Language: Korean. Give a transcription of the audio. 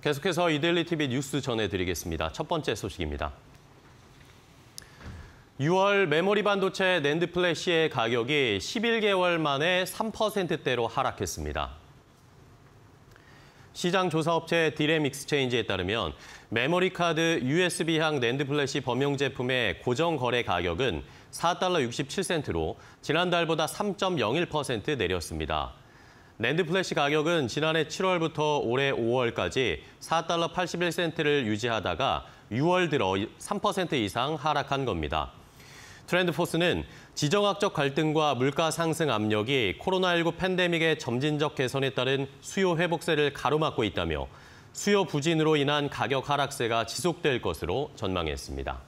계속해서 이데일리 TV 뉴스 전해드리겠습니다. 첫 번째 소식입니다. 6월 메모리 반도체 낸드 플래시의 가격이 11개월 만에 3%대로 하락했습니다. 시장 조사업체 디램 익스체인지에 따르면 메모리 카드 USB향 낸드 플래시 범용 제품의 고정 거래 가격은 4달러 67센트로 지난달보다 3.01% 내렸습니다. 랜드플래시 가격은 지난해 7월부터 올해 5월까지 4달러 81센트를 유지하다가 6월 들어 3% 이상 하락한 겁니다. 트렌드포스는 지정학적 갈등과 물가 상승 압력이 코로나19 팬데믹의 점진적 개선에 따른 수요 회복세를 가로막고 있다며 수요 부진으로 인한 가격 하락세가 지속될 것으로 전망했습니다.